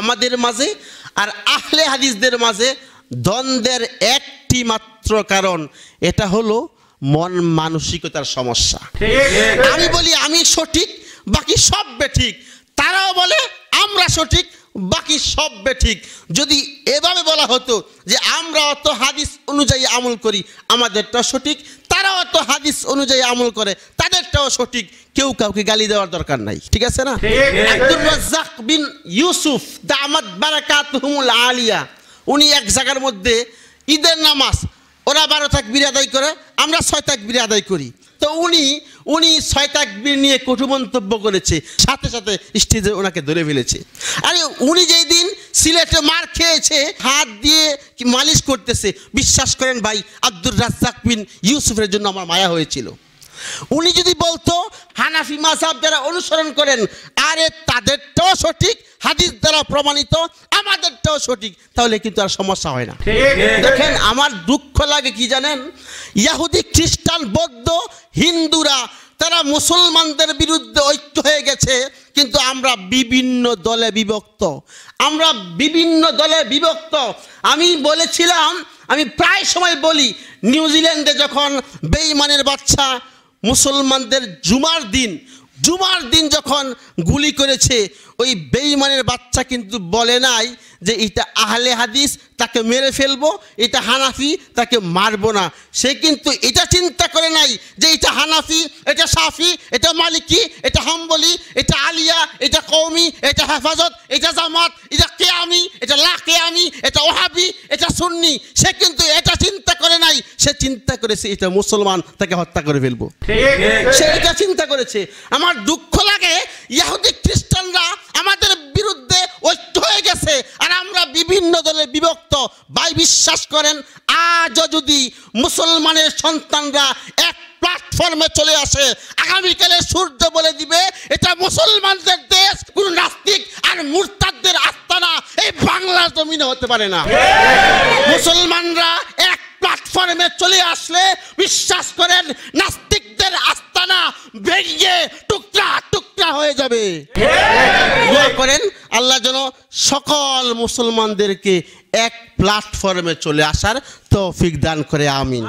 আমাদের মাঝে আর আহলে হাদিসদের মাঝে দ্বন্দ্বের একটি মাত্র কারণ এটা হলো মন মানসিকতার সমস্যা আমি বলি আমি সঠিক বাকি সব বেঠিক তারাও বলে আমরা সঠিক বাকি সব বেঠিক যদি এভাবে বলা হতো যে আমরা অত হাদিস অনুযায়ী আমল করি আমাদেরটা সঠিক যত হাদিস অনুযায়ী আমল করে তাদেরটাও সঠিক কেউ কাউকে গালি দেওয়ার দরকার নাই ঠিক আছে না আব্দুর রাজ্জাক বিন ইউসুফ দামাত বারাকাতহুমুল আলিয়া উনি এক জায়গার মধ্যে ঈদের নামাজ ওরা বারো বীর আদায় করে আমরা ছয় বীর আদায় করি তো উনি উনি ছয় বীর নিয়ে কঠু মন্তব্য করেছে সাথে সাথে স্টেজে ওনাকে ধরে ফেলেছে আরে উনি যেই দিন সিলেটে মার খেয়েছে হাত দিয়ে মালিশ করতেছে বিশ্বাস করেন ভাই আব্দুর রাজ্জাক বিন ইউসুফের জন্য আমার মায়া হয়েছিল উনি যদি বলতো হানাফি মাসাব যারা অনুসরণ করেন আরে তাদেরটাও সঠিক হাদিস দ্বারা প্রমাণিত আমাদেরটাও সঠিক তাহলে কিন্তু আর সমস্যা হয় না দেখেন আমার দুঃখ লাগে কি জানেন ইয়াহুদি খ্রিস্টান বৌদ্ধ হিন্দুরা তারা মুসলমানদের বিরুদ্ধে ঐক্য হয়ে গেছে কিন্তু আমরা বিভিন্ন দলে বিভক্ত আমরা বিভিন্ন দলে বিভক্ত আমি বলেছিলাম আমি প্রায় সময় বলি নিউজিল্যান্ডে যখন বেইমানের বাচ্চা মুসলমানদের জুমার দিন জুমার দিন যখন গুলি করেছে ওই বেইমানের বাচ্চা কিন্তু বলে নাই যে এটা আহলে হাদিস তাকে মেরে ফেলবো এটা হানাফি তাকে মারবো না সে কিন্তু এটা চিন্তা করে নাই যে এই এটা হানাফি এটা সাফি এটা মালিকি এটা হাম্বলি এটা আলিয়া এটা কৌমি এটা হেফাজত এটা জামাত এটা কেয়ামি এটা লা কেয়ামি এটা ওহাবি এটা সুন্নি সে কিন্তু এটা চিন্তা করে নাই সে চিন্তা করেছে এটা মুসলমান তাকে হত্যা করে ফেলবো সে এটা চিন্তা করেছে আমার দুঃখ লাগে ইয়াহুদি খ্রিস্টানরা আমাদের বিরুদ্ধে ঐক্য হয়ে গেছে আর আমরা বিভিন্ন দলে বিভক্ত বাই বিশ্বাস করেন আজও যদি মুসলমানের সন্তানরা এক প্ল্যাটফর্মে চলে আসে আগামীকালে সূর্য বলে দিবে এটা মুসলমানদের দেশ কোন নাস্তিক আর মুরতাদদের আস্তানা এই বাংলা জমিনে হতে পারে না মুসলমানরা এক প্ল্যাটফর্মে চলে আসলে বিশ্বাস করেন নাস্তিকদের আস্তানা ভেঙে টুকরা টুকরা হয়ে যাবে করেন আল্লাহ যেন সকল মুসলমানদেরকে এক প্ল্যাটফর্মে চলে আসার তৌফিক দান করে আমিন